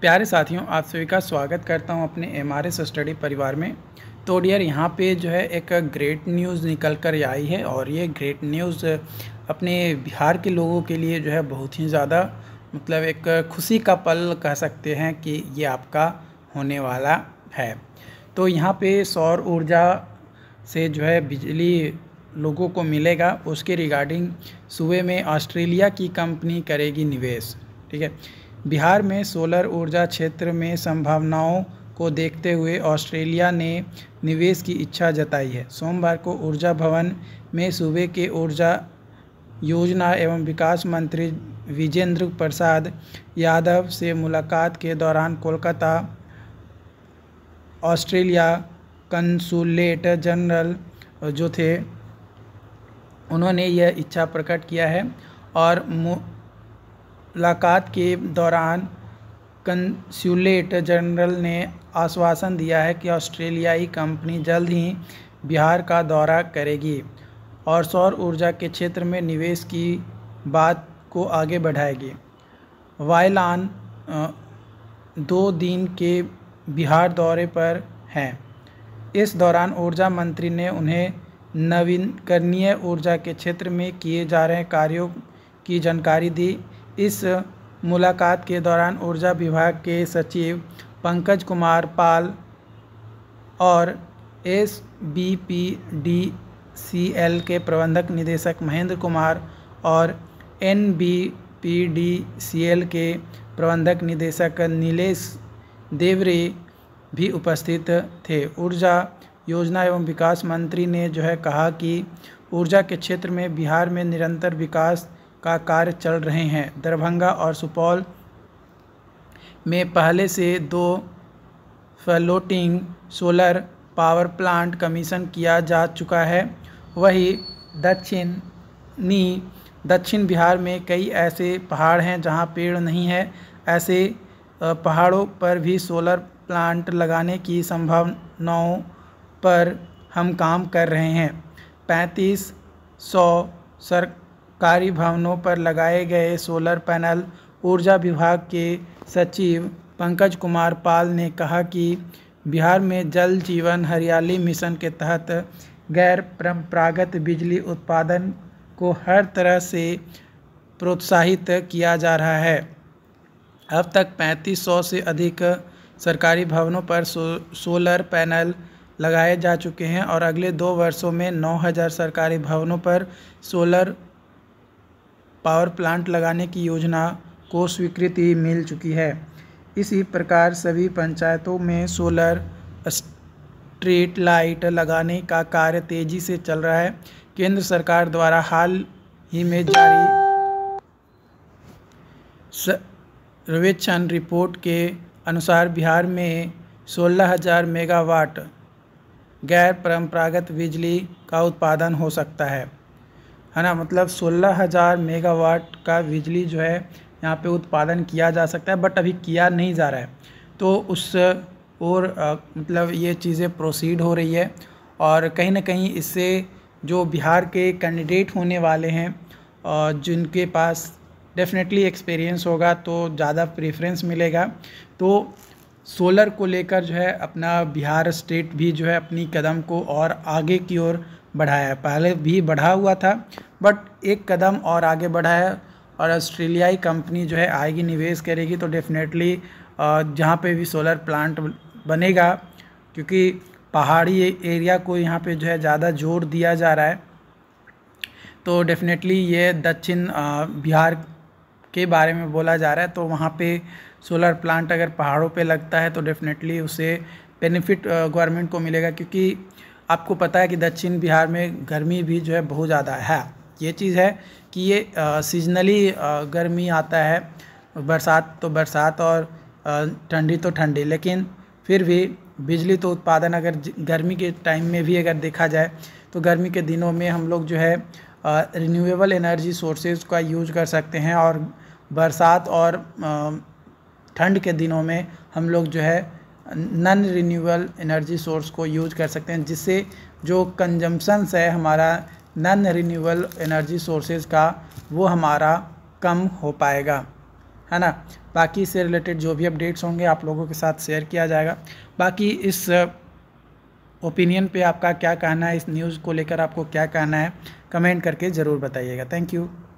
प्यारे साथियों आप सभी का स्वागत करता हूं अपने एम आर एस स्टडी परिवार में तो डियर यहाँ पे जो है एक ग्रेट न्यूज़ निकल कर आई है और ये ग्रेट न्यूज़ अपने बिहार के लोगों के लिए जो है बहुत ही ज़्यादा मतलब एक खुशी का पल कह सकते हैं कि ये आपका होने वाला है तो यहाँ पे सौर ऊर्जा से जो है बिजली लोगों को मिलेगा उसके रिगार्डिंग सूबे में ऑस्ट्रेलिया की कंपनी करेगी निवेश ठीक है बिहार में सोलर ऊर्जा क्षेत्र में संभावनाओं को देखते हुए ऑस्ट्रेलिया ने निवेश की इच्छा जताई है सोमवार को ऊर्जा भवन में सूबे के ऊर्जा योजना एवं विकास मंत्री विजेंद्र प्रसाद यादव से मुलाकात के दौरान कोलकाता ऑस्ट्रेलिया कंसुलेट जनरल जो थे उन्होंने यह इच्छा प्रकट किया है और मुलाकात के दौरान कंसुलेट जनरल ने आश्वासन दिया है कि ऑस्ट्रेलियाई कंपनी जल्द ही बिहार का दौरा करेगी और सौर ऊर्जा के क्षेत्र में निवेश की बात को आगे बढ़ाएगी वायलान दो दिन के बिहार दौरे पर हैं इस दौरान ऊर्जा मंत्री ने उन्हें नवीनकरणीय ऊर्जा के क्षेत्र में किए जा रहे कार्यों की जानकारी दी इस मुलाकात के दौरान ऊर्जा विभाग के सचिव पंकज कुमार पाल और S B P D C L के प्रबंधक निदेशक महेंद्र कुमार और N B P D C L के प्रबंधक निदेशक नीलेश देवरे भी उपस्थित थे ऊर्जा योजना एवं विकास मंत्री ने जो है कहा कि ऊर्जा के क्षेत्र में बिहार में निरंतर विकास का कार्य चल रहे हैं दरभंगा और सुपौल में पहले से दो floating solar power plant commission किया जा चुका है वही दक्षिणी दक्षिण बिहार में कई ऐसे पहाड़ हैं जहां पेड़ नहीं है ऐसे पहाड़ों पर भी सोलर प्लांट लगाने की संभावनाओं पर हम काम कर रहे हैं पैंतीस सौ सर कार्य भवनों पर लगाए गए सोलर पैनल ऊर्जा विभाग के सचिव पंकज कुमार पाल ने कहा कि बिहार में जल जीवन हरियाली मिशन के तहत गैर परंपरागत बिजली उत्पादन को हर तरह से प्रोत्साहित किया जा रहा है अब तक 3500 से अधिक सरकारी भवनों पर सो, सोलर पैनल लगाए जा चुके हैं और अगले दो वर्षों में 9000 सरकारी भवनों पर सोलर पावर प्लांट लगाने की योजना को स्वीकृति मिल चुकी है इसी प्रकार सभी पंचायतों में सोलर स्ट्रीट लाइट लगाने का कार्य तेजी से चल रहा है केंद्र सरकार द्वारा हाल ही में जारी सर्वेक्षण रिपोर्ट के अनुसार बिहार में 16,000 मेगावाट गैर परंपरागत बिजली का उत्पादन हो सकता है है ना मतलब सोलह हज़ार मेगावाट का बिजली जो है यहाँ पे उत्पादन किया जा सकता है बट अभी किया नहीं जा रहा है तो उस और मतलब ये चीज़ें प्रोसीड हो रही है और कहीं ना कहीं इससे जो बिहार के कैंडिडेट होने वाले हैं और जिनके पास डेफिनेटली एक्सपीरियंस होगा तो ज़्यादा प्रेफरेंस मिलेगा तो सोलर को लेकर जो है अपना बिहार स्टेट भी जो है अपनी कदम को और आगे की ओर बढ़ाया है पहले भी बढ़ा हुआ था बट एक कदम और आगे बढ़ाया और ऑस्ट्रेलियाई कंपनी जो है आएगी निवेश करेगी तो डेफिनेटली जहाँ पे भी सोलर प्लांट बनेगा क्योंकि पहाड़ी एरिया को यहाँ पे जो है ज़्यादा जोर दिया जा रहा है तो डेफिनेटली ये दक्षिण बिहार के बारे में बोला जा रहा है तो वहाँ पे सोलर प्लांट अगर पहाड़ों पे लगता है तो डेफिनेटली उसे बेनिफिट गवर्नमेंट को मिलेगा क्योंकि आपको पता है कि दक्षिण बिहार में गर्मी भी जो है बहुत ज़्यादा है ये चीज़ है कि ये सीजनली गर्मी आता है बरसात तो बरसात और ठंडी तो ठंडी लेकिन फिर भी बिजली तो उत्पादन अगर गर्मी के टाइम में भी अगर देखा जाए तो गर्मी के दिनों में हम लोग जो है रिन्यूएबल एनर्जी सोर्सेज का यूज कर सकते हैं और बरसात और ठंड के दिनों में हम लोग जो है नन रीन्यूबल एनर्जी सोर्स को यूज कर सकते हैं जिससे जो कंजम्पन्स है हमारा नन रिन्यूएबल एनर्जी सोर्सेज का वो हमारा कम हो पाएगा है ना बाकी इससे रिलेटेड जो भी अपडेट्स होंगे आप लोगों के साथ शेयर किया जाएगा बाकी इस ओपिनियन पे आपका क्या कहना है इस न्यूज़ को लेकर आपको क्या कहना है कमेंट करके ज़रूर बताइएगा थैंक यू